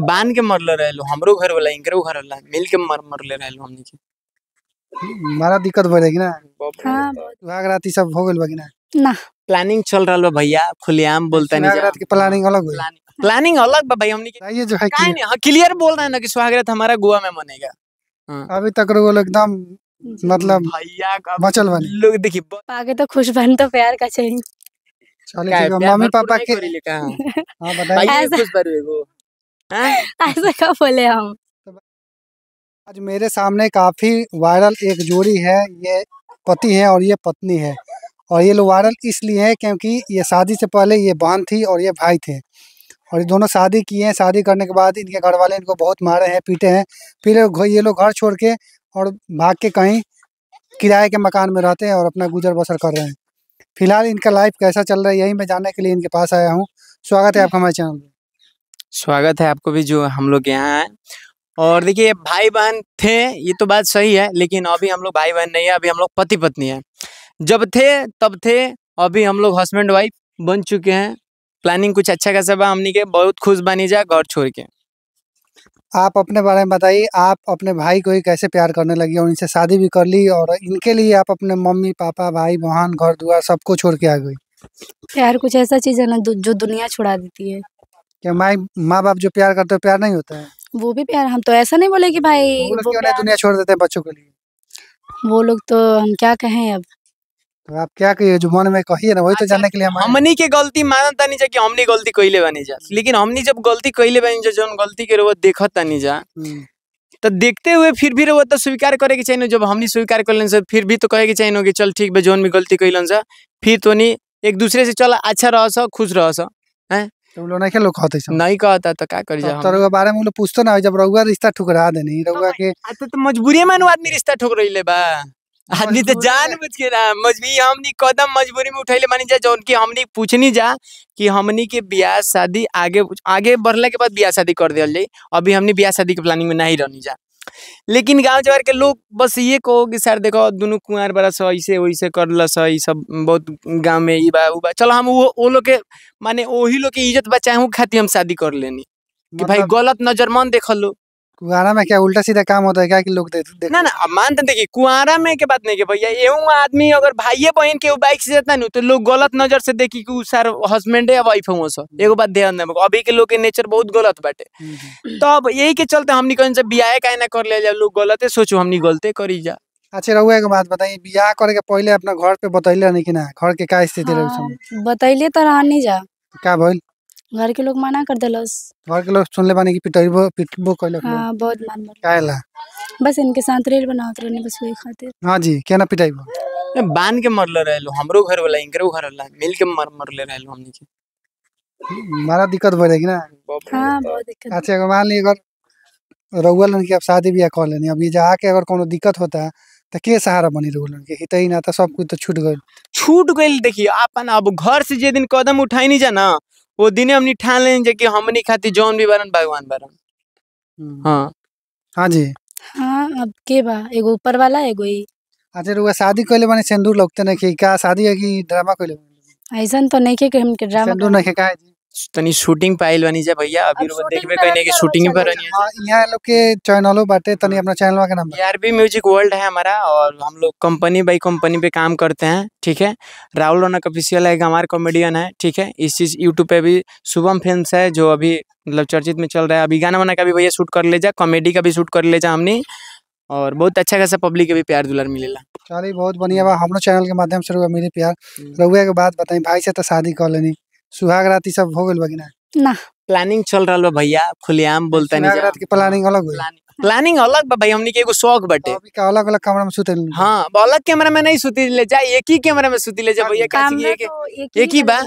बान के रहे लो हमरो घर वाला इनकरो घर वाला मिल के मर रहे लो हमनी के मारा दिक्कत भइले कि हाँ। ना हां भाग रात सब हो गेल बकि ना ना प्लानिंग चल रहल बा भैया खुलेआम बोलता नहीं रात के प्लानिंग अलग है प्लानिंग अलग बा भाई हमनी के ये जो है कि नहीं हां क्लियर बोल रहे ना कि स्वागत हमारा गोवा में मनेगा हां अभी तक रो एकदम मतलब भैया का बचल बने लोग देखिए आगे तो खुश बहन तो प्यार का चाहिए मम्मी पापा के हां हाँ, बताइए खुश बरवे को ऐसे कब बोले हम आज मेरे सामने काफी वायरल एक जोड़ी है ये पति है और ये पत्नी है और ये लोग वायरल इसलिए है क्योंकि ये शादी से पहले ये बहन थी और ये भाई थे और ये दोनों शादी किए हैं शादी करने के बाद इनके घर वाले इनको बहुत मारे हैं पीटे हैं फिर ये लोग घर छोड़ के और भाग के कहीं किराए के मकान में रहते हैं और अपना गुजर बसर कर रहे हैं फिलहाल इनका लाइफ कैसा चल रहा है यही मैं जानने के लिए इनके पास आया हूँ स्वागत है आपका हमारे चैनल में स्वागत है आपको भी जो हम लोग यहाँ आए और देखिए भाई बहन थे ये तो बात सही है लेकिन अभी हम लोग भाई बहन नहीं है अभी हम लोग पति पत्नी है जब थे तब थे अभी हम लोग हस्बैंड वाइफ बन चुके हैं प्लानिंग कुछ अच्छा खासा बा हमने के बहुत खुश बनी जा घर छोड़ के आप अपने बारे में बताइए आप अपने भाई को ही कैसे प्यार करने लगी और इनसे शादी भी कर ली और इनके लिए आप अपने मम्मी पापा भाई बहन घर दुआर सबको छोड़ के आ गई प्यार कुछ ऐसा चीज़ है ना जो दुनिया छुड़ा देती है क्या माई माँ बाप जो प्यार करते प्यार नहीं होता है वो भी प्यार हम तो ऐसा नहीं बोले कि भाई वो लोग दुनिया छोड़ देते हैं बच्चों के लिए वो लोग तो हम क्या कहें अब तो आप क्या कहिए जो मन में कही है ना वही तो अच्छा। जानने के लिए हमनी के गलती मानता नहीं जा कि हमनी गलती कइले बनी जा हम्म। लेकिन हमनी जब गलती कइले बनी जा जो गलती के वो देखत नहीं जा हम्म। तो देखते हुए फिर भी वो तो स्वीकार करे के चाहिए जब हमने स्वीकार कर लेन फिर भी तो कहे के चाहिए कि चल ठीक बे जौन भी गलती कइलन जा फिर तो नहीं एक दूसरे से चल अच्छा रह खुश रह हैं नहीं तो रिश्ता ठुकरा देनी के तो, तो मजबूरी में आदमी रिश्ता ठुक रही बा आदमी तो जान बुझ के ना मजबूरी हमनी कदम मजबूरी में उठैले मानी जा जौन की हमनी पूछनी जा कि हमनी के ब्याह शादी आगे आगे बढ़ला के बाद ब्याह शादी कर दिया जाई अभी हमनी ब्याह शादी के प्लानिंग में नहीं रहनी जा लेकिन गाँव जवार के लोग बस ये कहो कि सर देखो दोनों कुआर बड़ा सा ऐसे वैसे कर ये सब बहुत गांव में ई बा बा चलो हम वो वो लोग के माने वही लोग के इज्जत बचाए खातिर हम शादी कर लेनी कि भाई मतलब गलत नजर मन देख लो कुआरा में क्या उल्टा सीधा काम होता है क्या कि लोग दे, दे ना ना अब मान देखिए कुआरा में के बात नहीं के भैया एवं आदमी अगर भाइये बहन के बाइक से जाता नहीं तो लोग गलत नजर से देखी कि सर हस्बैंडे या वाइफ हो सर एगो बात ध्यान देव अभी के लोग के नेचर बहुत गलत बाटे हम्म। तो अब यही के चलते हमने कहीं से ब्याह का ना कर ले जाए लोग गलते सोचो हमने गलते करी जा अच्छा रहुआ एक बात बताइए ब्याह करे के पहले अपना घर पे बतैले नहीं कि ना घर के का स्थिति रहे हाँ, बतैले तो रहनी जा का भइल घर के लोग मना कर दिलस घर के लोग सुन सुनले बानी कि पिटबो पिटबो कहलक हां बहुत मार मार काहेला बस इनके साथ रेल बनावत रहने बस वही खातिर हां जी केना पिटाइबो बांध के मरले रहलो हमरो घर वाला इनकरो घर वाला मिल के मर मरले रहलो हमनी के मारा दिक्कत हो रहेगी ना हां बहुत दिक्कत अच्छा अगर मान ली अगर रउआ लोग की अब शादी ब्याह कर लेनी अब ये के अगर कोनो दिक्कत होता तो के सहारा बनी रहो के हित ही ना था सब कुछ तो छूट गई छूट गई देखिए अपन अब घर से जे दिन कदम उठाई नहीं जाना वो दिन हम ठान लेन जे कि हमनी खातिर जौन भी बरन भगवान बरन हां हम्म। हां हाँ जी हां अब के बा एगो ऊपर वाला एगो ही अच्छा रुआ शादी कइले बानी सिंदूर लगते तो नहीं कि का शादी है कि ड्रामा कइले ऐसा तो नहीं के हम के ड्रामा सिंदूर नहीं के का जी तनी शूटिंग पाइल बनी जाए भैया अभी लोग देखबे कहने की शूटिंग पर रहनी हां यहां लोग के चैनलों बाटे तनी अपना चैनल का नाम आरबी म्यूजिक वर्ल्ड है हमारा और हम लोग कंपनी बाय कंपनी पे काम करते हैं ठीक है राहुल रौनक ऑफिशियल है हमारा कॉमेडियन है ठीक है इस चीज YouTube पे भी शुभम फिल्म्स है जो अभी मतलब चर्चित में चल रहा है अभी गाना वाना का भी भैया शूट कर ले जा कॉमेडी का भी शूट कर ले जा हमने और बहुत अच्छा खासा पब्लिक के भी प्यार दुलार मिलेला चलिए बहुत बढ़िया बा हमरो चैनल के माध्यम से रुवा मिली प्यार हम्म। रुवा के बात बताई भाई से तो शादी कर लेनी सुहाग रात सब हो गए बगिना ना प्लानिंग चल रहा है भैया खुलेआम बोलता नहीं रात की प्लानिंग अलग प्लानिंग अलग बा भाई हमनी के एगो शौक बटे अभी का अलग अलग कमरा में सुते हां अलग कैमरा में नहीं सुती ले जा एक ही कैमरा में सुती ले जा भैया का काची एक तो एक ही बा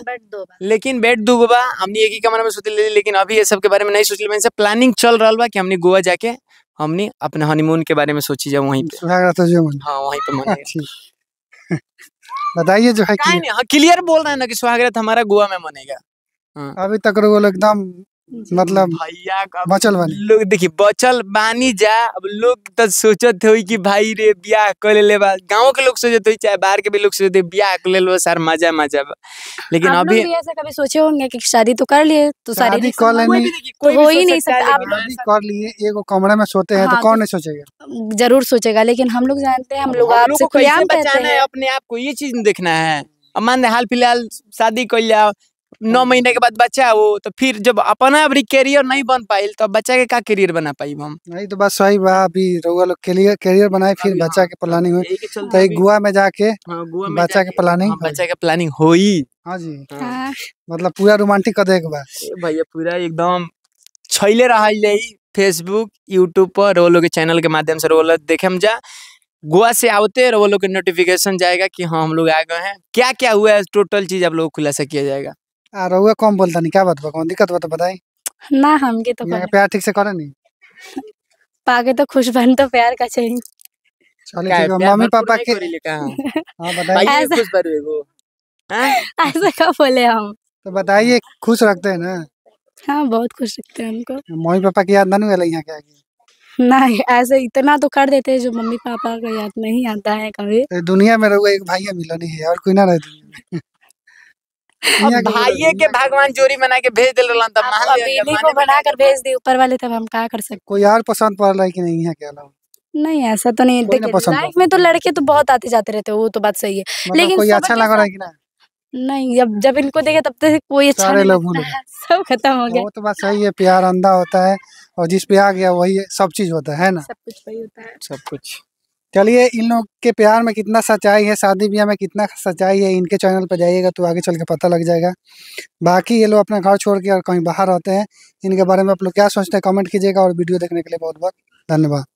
लेकिन बेड दो बा हमनी एक ही कमरा में सुती ले लेकिन अभी ये सब के बारे में नहीं सोचले मैंने प्लानिंग चल रहा बा कि हमनी गोवा जाके हमनी अपना हनीमून के बारे में सोची जाए वहीं पे सुहाग रात तो जो मन हां वहीं पे मन बताइए जो है हाँ, क्लियर बोल रहे हैं ना कि स्वागत हमारा गोवा में बनेगा हाँ। अभी तक तो एकदम मतलब भैया बचल बानी लोग देखिए बचल बानी जा अब लोग तो सोचत हो कि भाई रे ब्याह कर ले ले गांव के लोग सोचते हो चाहे बाहर के भी लोग सोचते ब्याह कर ले लो सर मजा मजा बा लेकिन अभी ऐसा कभी सोचे होंगे कि शादी तो कर लिए तो शादी कर लेनी कोई तो हो ही नहीं सकता आप लोग कर लिए एक कमरे में सोते हैं तो, हाँ, तो कौन नहीं सोचेगा जरूर सोचेगा लेकिन हम लोग जानते हैं हम लोग आपसे खुलेआम बचाना है अपने आप को ये चीज देखना है अब मान हाल फिलहाल शादी कर लिया नौ महीने के बाद बच्चा वो तो फिर जब अपना अभी कैरियर नहीं बन पाई तो बच्चा के क्या करियर बना पाई हम नहीं तो बस वही बात अभी रउआ लोग कैरियर बनाए फिर हाँ, तो हाँ, बच्चा के प्लानिंग हाँ, हुई तो एक गुआ में जाके बच्चा के प्लानिंग बच्चा के प्लानिंग हुई हाँ जी मतलब पूरा रोमांटिक कदे एक बार भैया पूरा एकदम छैले रहा फेसबुक यूट्यूब पर वो लोग के चैनल के माध्यम से वो लोग देखे हम जा गोवा से आते वो लोग के नोटिफिकेशन जाएगा कि हाँ हम लोग आ गए हैं क्या क्या हुआ है टोटल चीज आप लोग खुलासा किया जाएगा आ रउआ कम नहीं क्या बात बा कौन दिक्कत बा बताई ना हम के तो प्यार ठीक से करे नहीं पागे तो खुश बन तो प्यार का चाहिए चलो ठीक है मम्मी पापा के हां बताइए ऐसा खुश बन हां ऐसा क्या बोले हम तो बताइए खुश रखते हैं ना हां बहुत खुश रखते हैं हमको मम्मी पापा की याद ना नहीं वाला यहाँ के आगे नहीं ऐसे इतना तो कर देते हैं जो मम्मी पापा का याद नहीं आता है कभी दुनिया में रहुआ एक भाईया मिला नहीं है और कोई ना रहती भाइये के भगवान जोरी बना के भेज दिल रहलन भेज दी ऊपर वाले तब तो हम क्या कर सकते कोई यार पसंद पड़ रहा है की नहीं है क्या नहीं ऐसा तो नहीं देखिए लाइफ में तो लड़के तो बहुत आते जाते रहते हैं वो तो बात सही है मतलब लेकिन कोई अच्छा लग रहा है कि ना नहीं जब जब इनको देखे तब तक तो कोई अच्छा नहीं लगता है सब खत्म हो गया वो तो बात सही है प्यार अंधा होता है और जिस पे आ गया वही सब चीज होता है ना सब कुछ वही होता है सब कुछ चलिए इन लोग के प्यार में कितना सच्चाई है शादी ब्याह में कितना सच्चाई है इनके चैनल पर जाइएगा तो आगे चल के पता लग जाएगा बाकी ये लोग अपना घर छोड़ के और कहीं बाहर रहते हैं इनके बारे में आप लोग क्या सोचते हैं कमेंट कीजिएगा और वीडियो देखने के लिए बहुत बहुत धन्यवाद